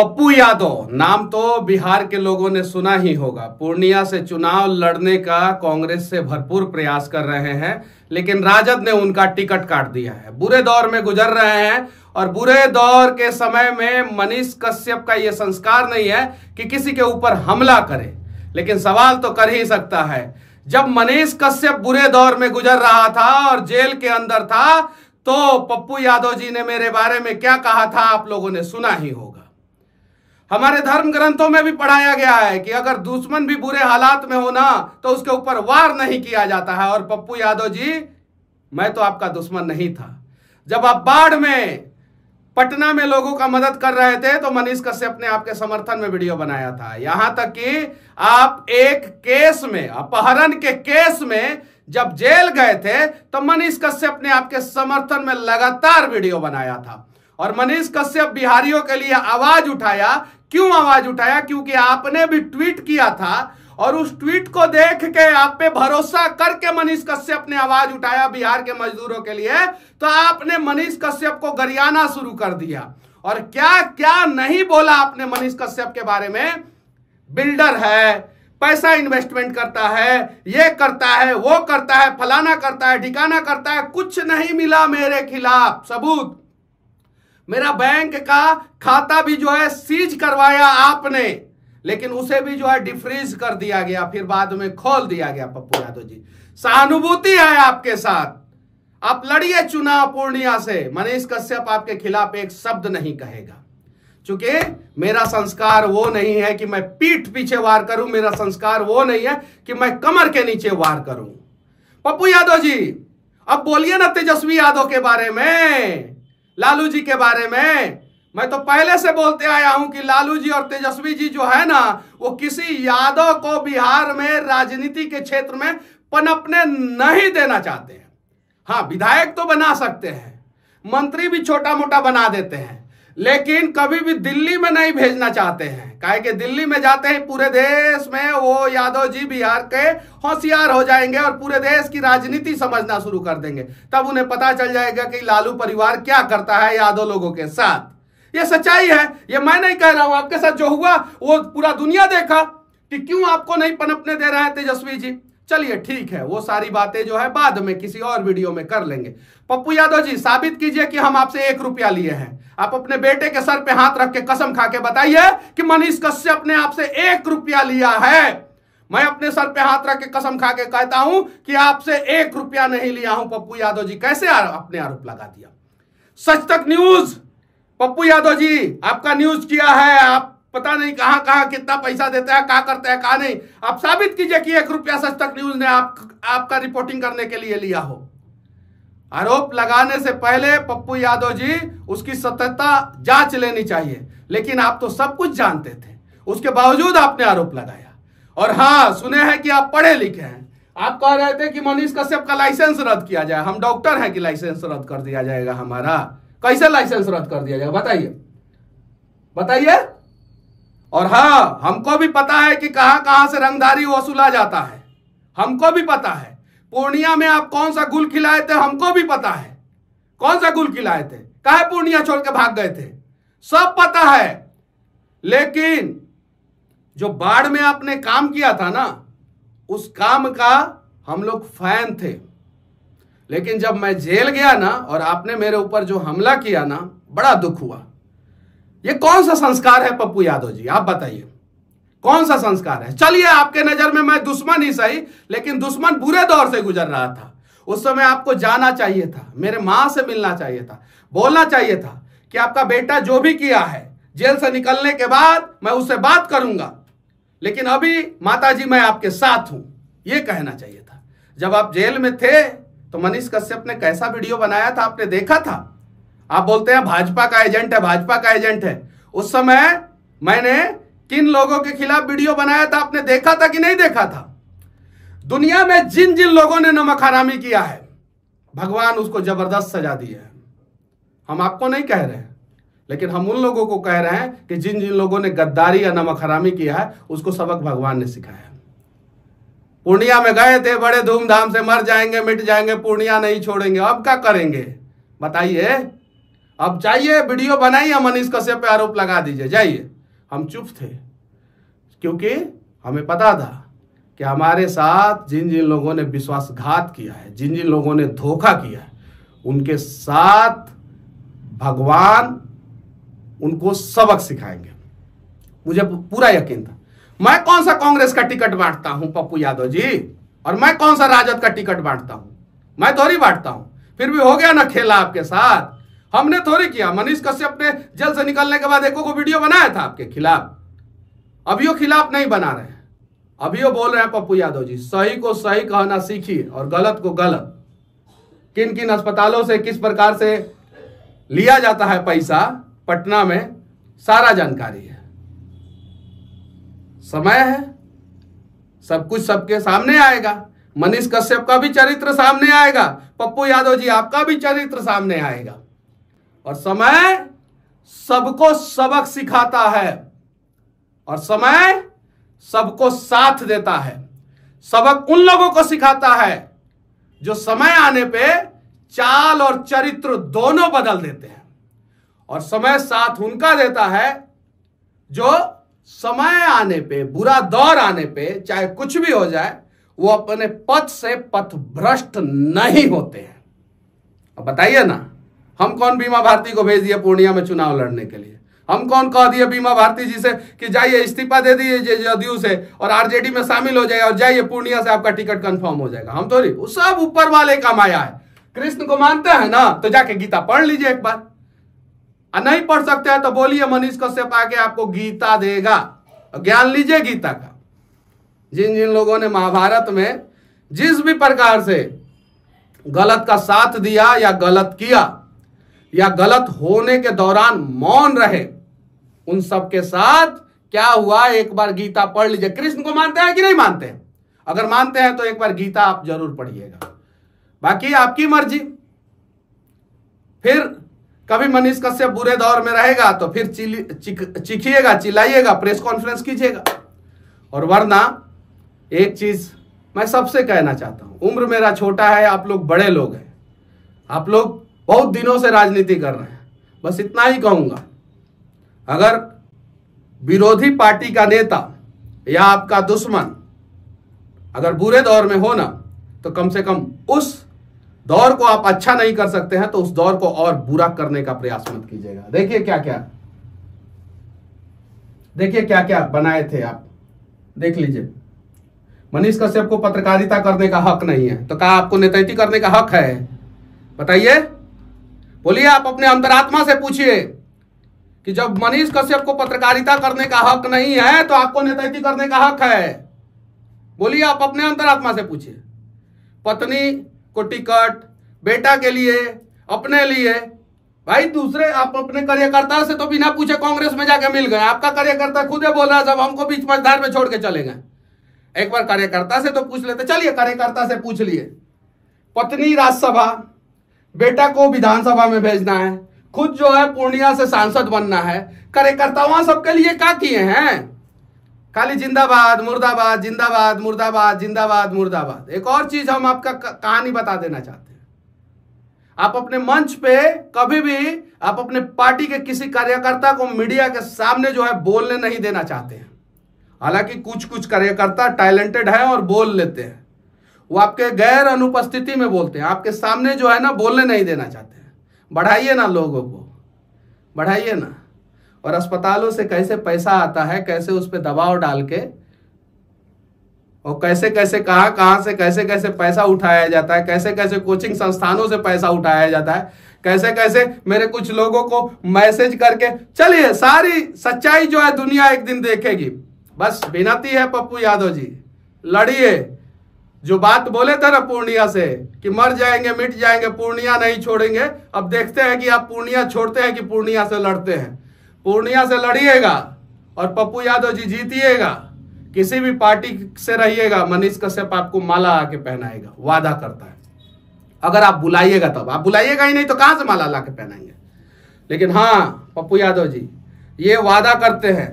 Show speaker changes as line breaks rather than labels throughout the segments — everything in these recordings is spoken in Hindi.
पप्पू यादव नाम तो बिहार के लोगों ने सुना ही होगा पूर्णिया से चुनाव लड़ने का कांग्रेस से भरपूर प्रयास कर रहे हैं लेकिन राजद ने उनका टिकट काट दिया है बुरे दौर में गुजर रहे हैं और बुरे दौर के समय में मनीष कश्यप का यह संस्कार नहीं है कि किसी के ऊपर हमला करे लेकिन सवाल तो कर ही सकता है जब मनीष कश्यप बुरे दौर में गुजर रहा था और जेल के अंदर था तो पप्पू यादव जी ने मेरे बारे में क्या कहा था आप लोगों ने सुना ही होगा हमारे धर्म ग्रंथों में भी पढ़ाया गया है कि अगर दुश्मन भी बुरे हालात में हो ना तो उसके ऊपर वार नहीं किया जाता है और पप्पू यादव जी मैं तो आपका दुश्मन नहीं था जब आप बाढ़ में पटना में लोगों का मदद कर रहे थे तो मनीष कश्यप ने आपके समर्थन में वीडियो बनाया था यहां तक कि आप एक केस में अपहरण के केस में जब जेल गए थे तो मनीष कश्यप ने आपके समर्थन में लगातार वीडियो बनाया था और मनीष कश्यप बिहारियों के लिए आवाज उठाया क्यों आवाज उठाया क्योंकि आपने भी ट्वीट किया था और उस ट्वीट को देख के आप पे भरोसा करके मनीष कश्यप ने आवाज उठाया बिहार के मजदूरों के लिए तो आपने मनीष कश्यप को गरियाना शुरू कर दिया और क्या क्या नहीं बोला आपने मनीष कश्यप के बारे में बिल्डर है पैसा इन्वेस्टमेंट करता है ये करता है वो करता है फलाना करता है ठिकाना करता है कुछ नहीं मिला मेरे खिलाफ सबूत मेरा बैंक का खाता भी जो है सीज करवाया आपने लेकिन उसे भी जो है डिफ्रीज कर दिया गया फिर बाद में खोल दिया गया पप्पू यादव जी सहानुभूति है आपके साथ आप लड़िए चुनाव पूर्णिया से मनीष कश्यप आपके खिलाफ एक शब्द नहीं कहेगा चूंकि मेरा संस्कार वो नहीं है कि मैं पीठ पीछे वार करूं मेरा संस्कार वो नहीं है कि मैं कमर के नीचे वार करूं पप्पू यादव जी अब बोलिए ना तेजस्वी यादव के बारे में लालू जी के बारे में मैं तो पहले से बोलते आया हूं कि लालू जी और तेजस्वी जी जो है ना वो किसी यादव को बिहार में राजनीति के क्षेत्र में पनपने नहीं देना चाहते हैं हाँ विधायक तो बना सकते हैं मंत्री भी छोटा मोटा बना देते हैं लेकिन कभी भी दिल्ली में नहीं भेजना चाहते हैं काहे कि दिल्ली में जाते ही पूरे देश में वो यादव जी बिहार के होशियार हो जाएंगे और पूरे देश की राजनीति समझना शुरू कर देंगे तब उन्हें पता चल जाएगा कि लालू परिवार क्या करता है यादव लोगों के साथ ये सच्चाई है ये मैं नहीं कह रहा हूं आपके साथ जो हुआ वो पूरा दुनिया देखा कि क्यों आपको नहीं पनपने दे रहे हैं तेजस्वी जी चलिए ठीक है वो सारी बातें जो है बाद में किसी और वीडियो में कर लेंगे पप्पू यादव जी साबित कीजिए कि हम आपसे एक रुपया लिए हैं आप अपने बेटे के सर पे हाथ रख के कसम खा के बताइए कि मनीष कश्यप ने आपसे एक रुपया लिया है मैं अपने सर पे हाथ रख के कसम खा के कहता हूं कि आपसे एक रुपया नहीं लिया हूं पप्पू यादव जी कैसे आर, अपने आरोप लगा दिया सच तक न्यूज पप्पू यादव जी आपका न्यूज किया है आप पता नहीं कहाँ कहाँ कितना पैसा देता है कहाँ करता है कहाँ नहीं आप साबित कीजिए कि एक रुपया सच तक न्यूज ने आप आपका रिपोर्टिंग करने के लिए लिया हो आरोप लगाने से पहले पप्पू यादव जी उसकी सत्यता जांच लेनी चाहिए लेकिन आप तो सब कुछ जानते थे उसके बावजूद आपने आरोप लगाया और हाँ सुने हैं कि आप पढ़े लिखे हैं आप कह रहे थे कि मनीष कश्यप का लाइसेंस रद्द किया जाए हम डॉक्टर हैं कि लाइसेंस रद्द कर दिया जाएगा हमारा कैसे लाइसेंस रद्द कर दिया जाएगा बताइए बताइए और हाँ हमको भी पता है कि कहाँ कहाँ से रंगदारी वसूला जाता है हमको भी पता है पूर्णिया में आप कौन सा गुल खिलाए थे हमको भी पता है कौन सा गुल खिलाए थे कहा पूर्णिया छोड़ के भाग गए थे सब पता है लेकिन जो बाढ़ में आपने काम किया था ना उस काम का हम लोग फैन थे लेकिन जब मैं जेल गया ना और आपने मेरे ऊपर जो हमला किया ना बड़ा दुख हुआ ये कौन सा संस्कार है पप्पू यादव जी आप बताइए कौन सा संस्कार है चलिए आपके नजर में मैं दुश्मन ही सही लेकिन दुश्मन बुरे दौर से गुजर रहा था उस समय आपको जाना चाहिए था मेरे माँ से मिलना चाहिए था बोलना चाहिए था कि आपका बेटा जो भी किया है जेल से निकलने के बाद मैं उससे बात करूंगा लेकिन अभी माता जी मैं आपके साथ हूं ये कहना चाहिए था जब आप जेल में थे तो मनीष कश्यप ने कैसा वीडियो बनाया था आपने देखा था आप बोलते हैं भाजपा का एजेंट है भाजपा का एजेंट है उस समय मैंने किन लोगों के खिलाफ वीडियो बनाया था आपने देखा था कि नहीं देखा था दुनिया में जिन जिन लोगों ने नमक हरामी किया है भगवान उसको जबरदस्त सजा दी है हम आपको नहीं कह रहे हैं लेकिन हम उन लोगों को कह रहे हैं कि जिन जिन लोगों ने गद्दारी या नमक हरामी किया है उसको सबक भगवान ने सिखाया है पूर्णिया में गए थे बड़े धूमधाम से मर जाएंगे मिट जाएंगे पूर्णिया नहीं छोड़ेंगे अब क्या करेंगे बताइए अब जाइए वीडियो बनाइए मनीष कश्यप पे आरोप लगा दीजिए जाइए हम चुप थे क्योंकि हमें पता था कि हमारे साथ जिन जिन लोगों ने विश्वासघात किया है जिन जिन लोगों ने धोखा किया है उनके साथ भगवान उनको सबक सिखाएंगे मुझे पूरा यकीन था मैं कौन सा कांग्रेस का टिकट बांटता हूं पप्पू यादव जी और मैं कौन सा राजद का टिकट बांटता हूं मैं थोड़ी बांटता हूं फिर भी हो गया ना खेला आपके साथ हमने थोड़ी किया मनीष कश्यप ने जेल से निकलने के बाद एको को वीडियो बनाया था आपके खिलाफ अभी खिलाफ नहीं बना रहे अभी बोल रहे हैं पप्पू यादव जी सही को सही कहना सीखिए और गलत को गलत किन किन अस्पतालों से किस प्रकार से लिया जाता है पैसा पटना में सारा जानकारी है समय है सब कुछ सबके सामने आएगा मनीष कश्यप का भी चरित्र सामने आएगा पप्पू यादव जी आपका भी चरित्र सामने आएगा और समय सबको सबक सिखाता है और समय सबको साथ देता है सबक उन लोगों को सिखाता है जो समय आने पे चाल और चरित्र दोनों बदल देते हैं और समय साथ उनका देता है जो समय आने पे बुरा दौर आने पे चाहे कुछ भी हो जाए वो अपने पथ से पथ भ्रष्ट नहीं होते हैं अब बताइए ना हम कौन बीमा भारती को भेज दिया पूर्णिया में चुनाव लड़ने के लिए हम कौन कह दिए बीमा भारती जी से कि जाइए इस्तीफा दे दीजिए जदयू से और आरजेडी में शामिल हो जाए और जाइए पूर्णिया से आपका टिकट कंफर्म हो जाएगा हम थोड़ी तो सब ऊपर वाले का माया है कृष्ण को मानते हैं ना तो जाके गीता पढ़ लीजिए एक बार और नहीं पढ़ सकते हैं तो बोलिए मनीष कश्यप आके आपको गीता देगा ज्ञान लीजिए गीता का जिन जिन लोगों ने महाभारत में जिस भी प्रकार से गलत का साथ दिया या गलत किया या गलत होने के दौरान मौन रहे उन सब के साथ क्या हुआ एक बार गीता पढ़ लीजिए कृष्ण को मानते हैं कि नहीं मानते हैं अगर मानते हैं तो एक बार गीता आप जरूर पढ़िएगा बाकी आपकी मर्जी फिर कभी मनीष कश्यप बुरे दौर में रहेगा तो फिर चिखिएगा चिल्लाइएगा प्रेस कॉन्फ्रेंस कीजिएगा और वरना एक चीज मैं सबसे कहना चाहता हूं उम्र मेरा छोटा है आप लोग बड़े लोग हैं आप लोग बहुत दिनों से राजनीति कर रहे हैं बस इतना ही कहूंगा अगर विरोधी पार्टी का नेता या आपका दुश्मन अगर बुरे दौर में हो ना तो कम से कम उस दौर को आप अच्छा नहीं कर सकते हैं तो उस दौर को और बुरा करने का प्रयास मत कीजिएगा देखिए क्या क्या देखिए क्या क्या बनाए थे आप देख लीजिए मनीष कश्यप को पत्रकारिता करने का हक नहीं है तो कहा आपको नेतृत्व करने का हक है बताइए बोलिए आप अपने अंतरात्मा से पूछिए कि जब मनीष कश्यप को पत्रकारिता करने का हक नहीं है तो आपको नेतृत्व करने का हक है बोलिए आप अपने अंतरात्मा से पूछिए पत्नी को टिकट बेटा के लिए अपने लिए भाई दूसरे आप अपने कार्यकर्ता से तो बिना पूछे कांग्रेस में जाके मिल गए आपका कार्यकर्ता खुद ही बोल रहा जब हमको बीच मझधार में छोड़ के चले गए एक बार कार्यकर्ता से तो पूछ लेते चलिए कार्यकर्ता से पूछ लिए पत्नी राज्यसभा बेटा को विधानसभा में भेजना है खुद जो है पूर्णिया से सांसद बनना है कार्यकर्ताओं सबके लिए क्या किए हैं खाली जिंदाबाद मुर्दाबाद जिंदाबाद मुर्दाबाद जिंदाबाद मुर्दाबाद एक और चीज हम आपका कहानी बता देना चाहते हैं आप अपने मंच पे कभी भी आप अपने पार्टी के किसी कार्यकर्ता को मीडिया के सामने जो है बोलने नहीं देना चाहते हैं हालांकि कुछ कुछ कार्यकर्ता टैलेंटेड हैं और बोल लेते हैं वो आपके गैर अनुपस्थिति में बोलते हैं आपके सामने जो है ना बोलने नहीं देना चाहते हैं बढ़ाइए ना लोगों को बढ़ाइए ना और अस्पतालों से कैसे पैसा आता है कैसे उस पर दबाव डाल के और कैसे कैसे कहाँ कहाँ से कैसे कैसे पैसा उठाया जाता है कैसे कैसे कोचिंग संस्थानों से पैसा उठाया जाता है कैसे कैसे मेरे कुछ लोगों को मैसेज करके चलिए सारी सच्चाई जो है दुनिया एक दिन देखेगी बस विनती है पप्पू यादव जी लड़िए जो बात बोले थे ना पूर्णिया से कि मर जाएंगे मिट जाएंगे पूर्णिया नहीं छोड़ेंगे अब देखते हैं कि आप पूर्णिया छोड़ते हैं कि पूर्णिया से लड़ते हैं पूर्णिया से लड़िएगा और पप्पू यादव जी जीतिएगा किसी भी पार्टी से रहिएगा मनीष कश्यप आपको माला आके पहनाएगा वादा करता है अगर आप बुलाइएगा तब आप बुलाइएगा ही नहीं तो कहां से माला ला पहनाएंगे लेकिन हाँ पप्पू यादव जी ये वादा करते हैं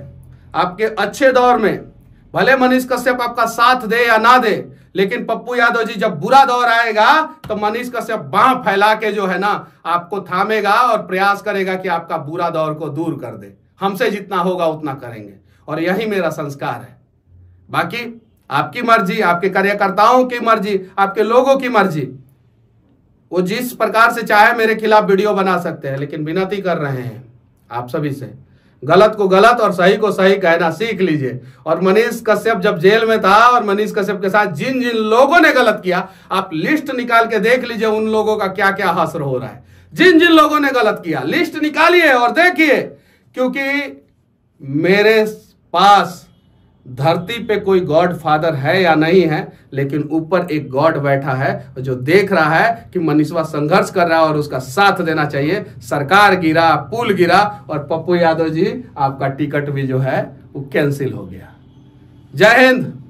आपके अच्छे दौर में भले मनीष कश्यप आपका साथ दे या ना दे लेकिन पप्पू यादव जी जब बुरा दौर आएगा तो मनीष कश्यप बाह फैला के जो है ना आपको थामेगा और प्रयास करेगा कि आपका बुरा दौर को दूर कर दे हमसे जितना होगा उतना करेंगे और यही मेरा संस्कार है बाकी आपकी मर्जी आपके कार्यकर्ताओं की मर्जी आपके लोगों की मर्जी वो जिस प्रकार से चाहे मेरे खिलाफ वीडियो बना सकते हैं लेकिन विनती कर रहे हैं आप सभी से गलत को गलत और सही को सही कहना सीख लीजिए और मनीष कश्यप जब जेल में था और मनीष कश्यप के साथ जिन जिन लोगों ने गलत किया आप लिस्ट निकाल के देख लीजिए उन लोगों का क्या क्या हसर हो रहा है जिन जिन लोगों ने गलत किया लिस्ट निकालिए और देखिए क्योंकि मेरे पास धरती पे कोई गॉड फादर है या नहीं है लेकिन ऊपर एक गॉड बैठा है जो देख रहा है कि मनीषवा संघर्ष कर रहा है और उसका साथ देना चाहिए सरकार गिरा पुल गिरा और पप्पू यादव जी आपका टिकट भी जो है वो कैंसिल हो गया जय हिंद